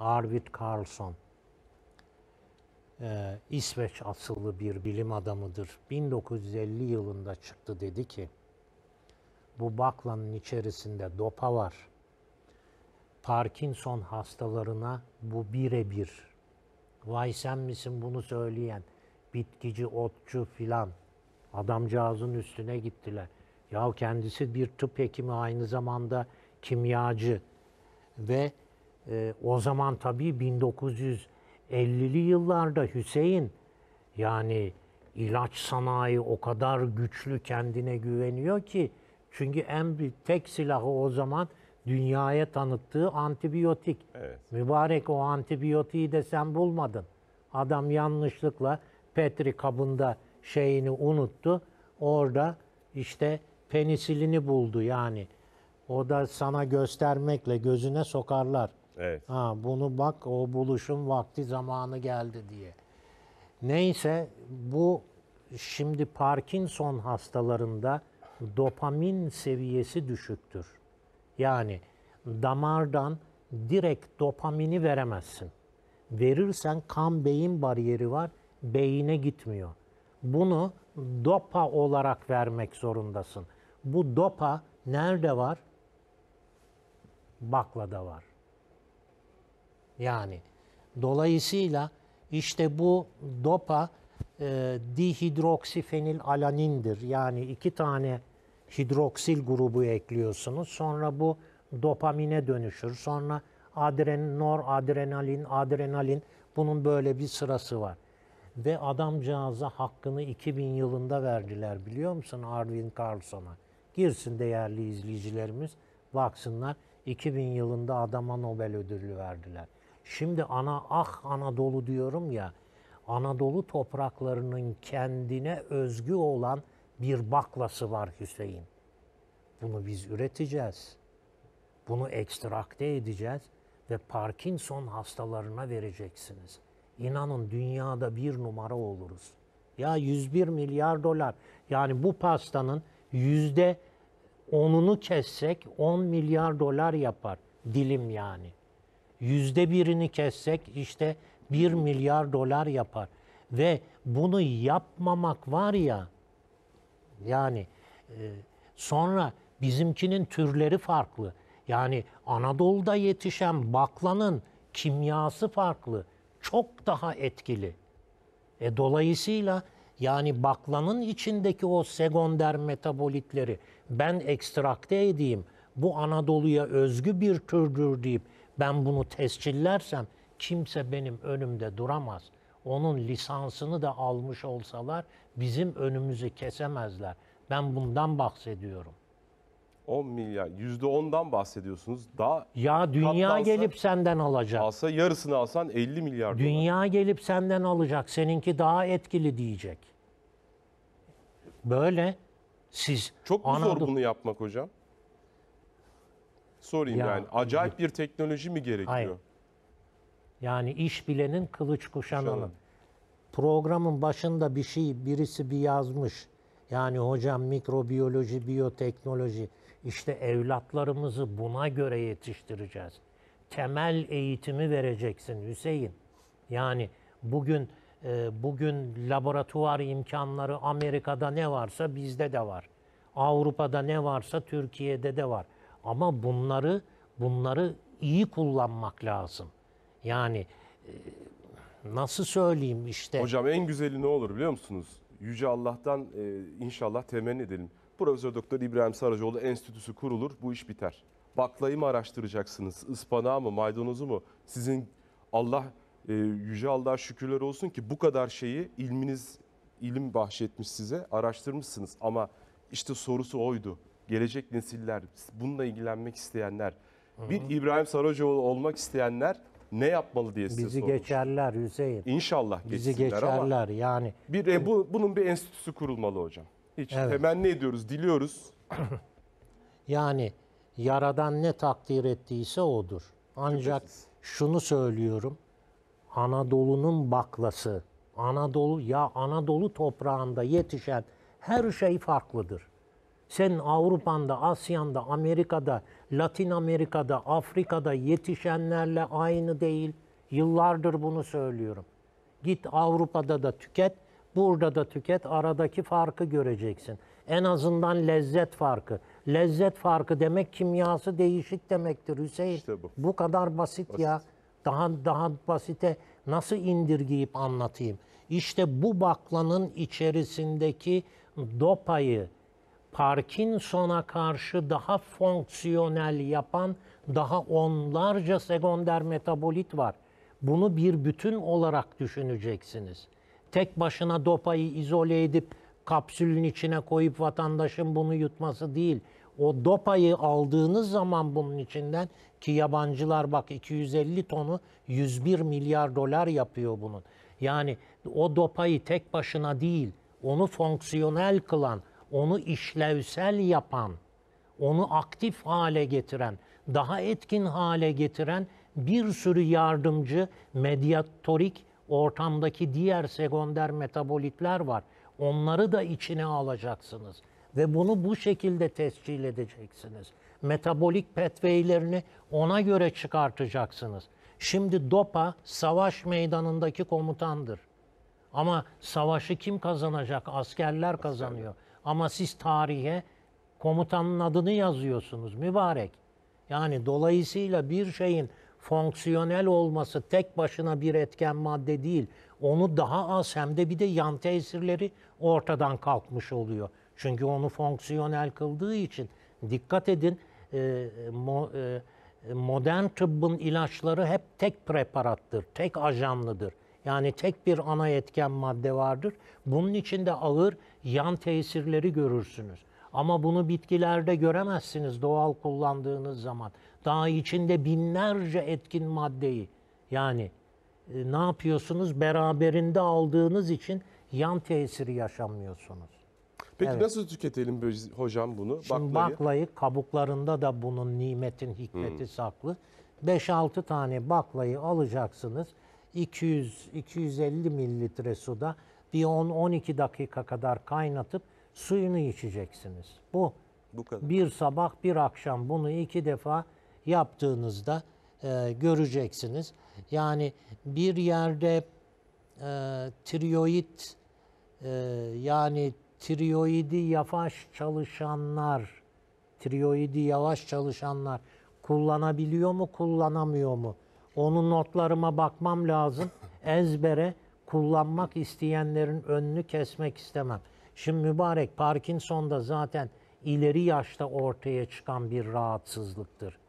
Arvid Carlson. Ee, İsveç asıllı bir bilim adamıdır. 1950 yılında çıktı dedi ki bu baklanın içerisinde dopa var. Parkinson hastalarına bu birebir. Vay sen misin bunu söyleyen bitkici, otçu filan. Adamcağızın üstüne gittiler. Ya kendisi bir tıp hekimi aynı zamanda kimyacı ve e, o zaman tabii 1950'li yıllarda Hüseyin yani ilaç sanayi o kadar güçlü kendine güveniyor ki çünkü en bir tek silahı o zaman dünyaya tanıttığı antibiyotik. Evet. Mübarek o antibiyotiği de sen bulmadın. Adam yanlışlıkla petri kabında şeyini unuttu. Orada işte penisilini buldu yani. O da sana göstermekle gözüne sokarlar. Evet. Ha, bunu bak o buluşun vakti zamanı geldi diye. Neyse bu şimdi Parkinson hastalarında dopamin seviyesi düşüktür. Yani damardan direkt dopamini veremezsin. Verirsen kan beyin bariyeri var, beyine gitmiyor. Bunu dopa olarak vermek zorundasın. Bu dopa nerede var? Baklada var. Yani dolayısıyla işte bu dopa e, dihidroksifenil alanindir. Yani iki tane hidroksil grubu ekliyorsunuz. Sonra bu dopamine dönüşür. Sonra adren, nor adrenalin, adrenalin bunun böyle bir sırası var. Ve adamcağıza hakkını 2000 yılında verdiler biliyor musun Arvin Carlson'a? Girsin değerli izleyicilerimiz baksınlar 2000 yılında adama Nobel ödülü verdiler. Şimdi ana ah Anadolu diyorum ya. Anadolu topraklarının kendine özgü olan bir baklası var Hüseyin. Bunu biz üreteceğiz. Bunu ekstrakte edeceğiz ve Parkinson hastalarına vereceksiniz. İnanın dünyada bir numara oluruz. Ya 101 milyar dolar. Yani bu pastanın yüzde onunu kessek 10 milyar dolar yapar. Dilim yani yüzde birini kessek işte 1 milyar dolar yapar. Ve bunu yapmamak var ya yani e, sonra bizimkinin türleri farklı. Yani Anadolu'da yetişen baklanın kimyası farklı. Çok daha etkili. E, dolayısıyla yani baklanın içindeki o sekonder metabolitleri ben ekstrakte edeyim. Bu Anadolu'ya özgü bir türdür deyip ben bunu tescillersem kimse benim önümde duramaz. Onun lisansını da almış olsalar bizim önümüzü kesemezler. Ben bundan bahsediyorum. 10 milyar, yüzde ondan bahsediyorsunuz. Daha ya dünya gelip senden alacak. Alsa yarısını alsan 50 milyar. Dünya gelip senden alacak. Seninki daha etkili diyecek. Böyle siz Çok mu Anadolu... zor bunu yapmak hocam? sorayım Ya, yani. Acayip bir teknoloji mi gerekiyor? Hayır. Yani iş bilenin kılıç kuşananın. Programın başında bir şey birisi bir yazmış. Yani hocam mikrobiyoloji, biyoteknoloji işte evlatlarımızı buna göre yetiştireceğiz. Temel eğitimi vereceksin Hüseyin. Yani bugün e, bugün laboratuvar imkanları Amerika'da ne varsa bizde de var. Avrupa'da ne varsa Türkiye'de de var. Ama bunları bunları iyi kullanmak lazım. Yani e, nasıl söyleyeyim işte. Hocam en güzeli ne olur biliyor musunuz? Yüce Allah'tan e, inşallah temenni edelim. Profesör Doktor İbrahim Saracoğlu Enstitüsü kurulur, bu iş biter. Baklayı mı araştıracaksınız, ıspanağı mı, maydanozu mu? Sizin Allah, e, Yüce Allah'a şükürler olsun ki bu kadar şeyi ilminiz, ilim bahşetmiş size, araştırmışsınız. Ama işte sorusu oydu gelecek nesiller, bununla ilgilenmek isteyenler, Hı-hı. bir İbrahim Sarıcıoğlu olmak isteyenler ne yapmalı diye size Bizi sormuş. geçerler Hüseyin. İnşallah Bizi geçerler ama yani. Bir e, bu bunun bir enstitüsü kurulmalı hocam. Hiç evet. temenni ediyoruz, diliyoruz. yani yaradan ne takdir ettiyse odur. Ancak Şüphesiz. şunu söylüyorum. Anadolu'nun baklası, Anadolu ya Anadolu toprağında yetişen her şey farklıdır. Sen Avrupa'nda, Asya'nda, Amerika'da, Latin Amerika'da, Afrika'da yetişenlerle aynı değil. Yıllardır bunu söylüyorum. Git Avrupa'da da tüket, burada da tüket. Aradaki farkı göreceksin. En azından lezzet farkı. Lezzet farkı demek kimyası değişik demektir Hüseyin. İşte bu. bu kadar basit, basit ya. Daha daha basite nasıl indirgeyip anlatayım? İşte bu baklanın içerisindeki dopayı, Parkinson'a karşı daha fonksiyonel yapan daha onlarca sekonder metabolit var. Bunu bir bütün olarak düşüneceksiniz. Tek başına dopayı izole edip kapsülün içine koyup vatandaşın bunu yutması değil. O dopayı aldığınız zaman bunun içinden ki yabancılar bak 250 tonu 101 milyar dolar yapıyor bunun. Yani o dopayı tek başına değil, onu fonksiyonel kılan, onu işlevsel yapan, onu aktif hale getiren, daha etkin hale getiren bir sürü yardımcı medyatorik ortamdaki diğer sekonder metabolitler var. Onları da içine alacaksınız ve bunu bu şekilde tescil edeceksiniz. Metabolik petveylerini ona göre çıkartacaksınız. Şimdi DOPA savaş meydanındaki komutandır. Ama savaşı kim kazanacak? Askerler kazanıyor. Ama siz tarihe komutanın adını yazıyorsunuz mübarek. Yani dolayısıyla bir şeyin fonksiyonel olması tek başına bir etken madde değil. Onu daha az hem de bir de yan tesirleri ortadan kalkmış oluyor. Çünkü onu fonksiyonel kıldığı için dikkat edin e, mo, e, modern tıbbın ilaçları hep tek preparattır, tek ajanlıdır. Yani tek bir ana etken madde vardır. Bunun içinde ağır yan tesirleri görürsünüz. Ama bunu bitkilerde göremezsiniz doğal kullandığınız zaman. Daha içinde binlerce etkin maddeyi yani e, ne yapıyorsunuz? Beraberinde aldığınız için yan tesiri yaşamıyorsunuz. Peki Evet. nasıl tüketelim biz- hocam bunu? Şimdi baklayı, kabuklarında da bunun nimetin hikmeti hmm. saklı. 5-6 tane baklayı alacaksınız. 200-250 mililitre suda bir 10-12 dakika kadar kaynatıp suyunu içeceksiniz. Bu, Bu kadar. bir sabah bir akşam bunu iki defa yaptığınızda e, göreceksiniz. Yani bir yerde e, tiroid e, yani tiroidi yavaş çalışanlar tiroidi yavaş çalışanlar kullanabiliyor mu kullanamıyor mu? Onun notlarıma bakmam lazım. Ezbere kullanmak isteyenlerin önünü kesmek istemem. Şimdi mübarek Parkinson da zaten ileri yaşta ortaya çıkan bir rahatsızlıktır.